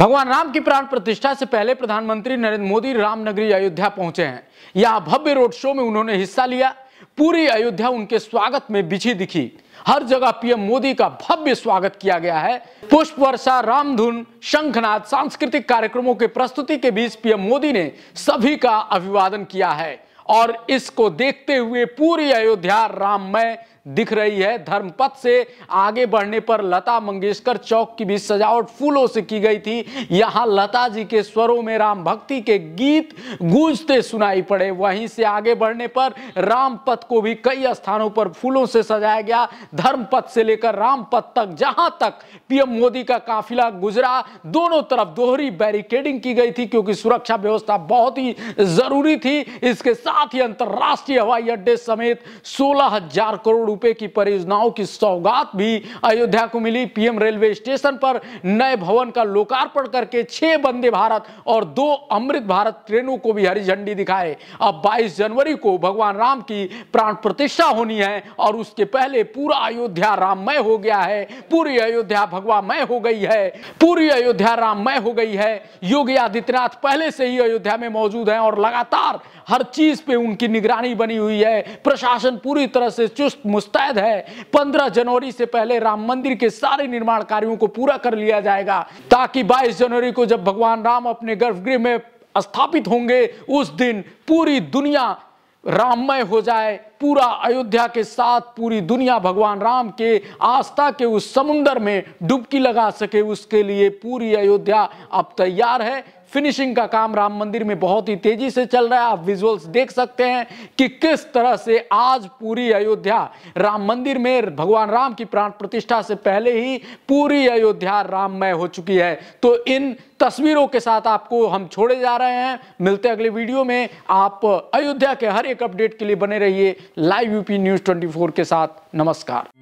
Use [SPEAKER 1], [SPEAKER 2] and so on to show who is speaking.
[SPEAKER 1] भगवान राम की प्राण प्रतिष्ठा से पहले प्रधानमंत्री नरेंद्र मोदी रामनगरी अयोध्या पहुंचे हैं यहां भव्य रोड शो में उन्होंने हिस्सा लिया पूरी अयोध्या उनके स्वागत में बिछी दिखी हर जगह पीएम मोदी का भव्य स्वागत किया गया है पुष्प वर्षा रामधुन शंखनाद सांस्कृतिक कार्यक्रमों के प्रस्तुति के बीच पीएम मोदी ने सभी का अभिवादन किया है और इसको देखते हुए पूरी अयोध्या राममय दिख रही है धर्मपथ से आगे बढ़ने पर लता मंगेशकर चौक की भी सजावट फूलों से की गई थी यहाँ लता जी के स्वरों में राम भक्ति के गीत गूंजते सुनाई पड़े वहीं से आगे बढ़ने पर रामपथ को भी कई स्थानों पर फूलों से सजाया गया धर्मपथ से लेकर रामपथ तक जहां तक पीएम मोदी का काफिला गुजरा दोनों तरफ दोहरी बैरिकेडिंग की गई थी क्योंकि सुरक्षा व्यवस्था बहुत ही जरूरी थी इसके साथ ही अंतर्राष्ट्रीय हवाई अड्डे समेत सोलह हजार करोड़ रुपए की परियोजनाओं की सौगात भी अयोध्या को मिली पीएम रेलवे स्टेशन पर नए भवन का लोकार्पण करके छह वंदे भारत और दो अमृत भारत ट्रेनों को भी हरी झंडी दिखाए अब 22 जनवरी को भगवान राम की प्राण प्रतिष्ठा होनी है और उसके पहले पूरा अयोध्या राममय हो गया है पूरी अयोध्या भगवानमय हो गई है पूरी अयोध्या राममय हो गई है योगी आदित्यनाथ पहले से ही अयोध्या में मौजूद है और लगातार हर चीज पे उनकी निगरानी बनी हुई है प्रशासन पूरी तरह से चुस्त मुस्त मुस्तैद है पंद्रह जनवरी से पहले राम मंदिर के सारे निर्माण कार्यों को पूरा कर लिया जाएगा ताकि बाईस जनवरी को जब भगवान राम अपने गर्भगृह में स्थापित होंगे उस दिन पूरी दुनिया राममय हो जाए पूरा अयोध्या के साथ पूरी दुनिया भगवान राम के आस्था के उस समुंदर में डुबकी लगा सके उसके लिए पूरी अयोध्या अब तैयार है फिनिशिंग का काम राम मंदिर में बहुत ही तेजी से चल रहा है आप विजुअल्स देख सकते हैं कि किस तरह से आज पूरी अयोध्या राम मंदिर में भगवान राम की प्राण प्रतिष्ठा से पहले ही पूरी अयोध्या राममय हो चुकी है तो इन तस्वीरों के साथ आपको हम छोड़े जा रहे हैं मिलते अगले वीडियो में आप अयोध्या के हर एक अपडेट के लिए बने रहिए लाइव यूपी न्यूज़ 24 के साथ नमस्कार